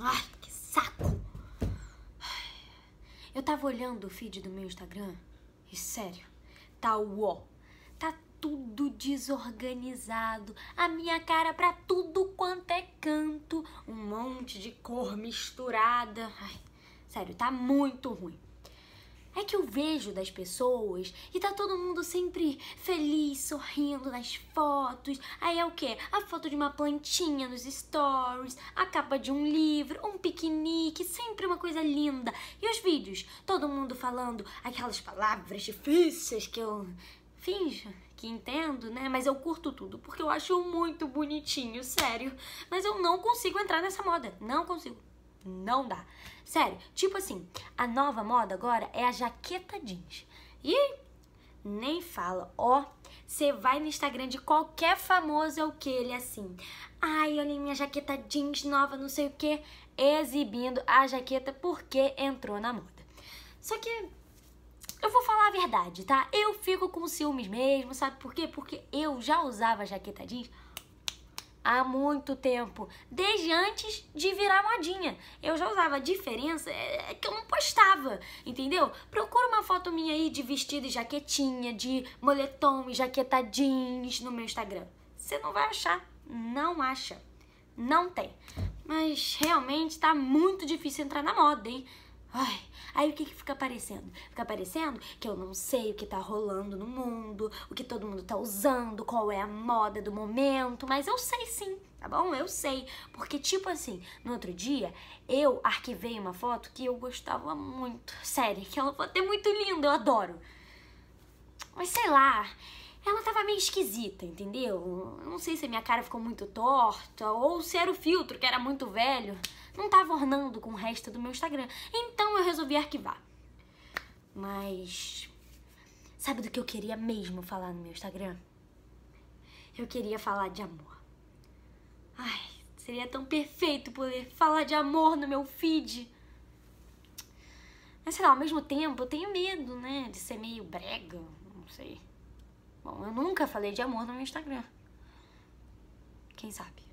Ai, que saco! Eu tava olhando o feed do meu Instagram e, sério, tá uó. Tá tudo desorganizado, a minha cara pra tudo quanto é canto, um monte de cor misturada. Ai, sério, tá muito ruim. É que eu vejo das pessoas e tá todo mundo sempre feliz, sorrindo nas fotos. Aí é o quê? A foto de uma plantinha nos stories, a capa de um livro, um piquenique, sempre uma coisa linda. E os vídeos? Todo mundo falando aquelas palavras difíceis que eu finjo que entendo, né? Mas eu curto tudo porque eu acho muito bonitinho, sério. Mas eu não consigo entrar nessa moda, não consigo. Não dá. Sério, tipo assim, a nova moda agora é a jaqueta jeans. E nem fala, ó. Você vai no Instagram de qualquer famoso é o que ele é assim. Ai, olha minha jaqueta jeans nova, não sei o que, exibindo a jaqueta porque entrou na moda. Só que eu vou falar a verdade, tá? Eu fico com ciúmes mesmo, sabe por quê? Porque eu já usava jaqueta jeans há muito tempo, desde antes de virar modinha. Eu já usava diferença é, é, que eu não postava, entendeu? Procura uma foto minha aí de vestido e jaquetinha, de moletom e jaqueta jeans no meu Instagram. Você não vai achar, não acha, não tem. Mas realmente tá muito difícil entrar na moda, hein? Ai, aí o que, que fica aparecendo? Fica aparecendo que eu não sei o que tá rolando no mundo, o que todo mundo tá usando, qual é a moda do momento, mas eu sei sim, tá bom? Eu sei. Porque, tipo assim, no outro dia eu arquivei uma foto que eu gostava muito. Sério, que ela é uma foto é muito linda, eu adoro. Mas sei lá, ela tava meio esquisita, entendeu? Não sei se a minha cara ficou muito torta ou se era o filtro que era muito velho. Não tava ornando com o resto do meu Instagram. Então eu resolvi arquivar. Mas. Sabe do que eu queria mesmo falar no meu Instagram? Eu queria falar de amor. Ai, seria tão perfeito poder falar de amor no meu feed. Mas sei lá, ao mesmo tempo eu tenho medo, né? De ser meio brega, não sei. Bom, eu nunca falei de amor no meu Instagram. Quem sabe?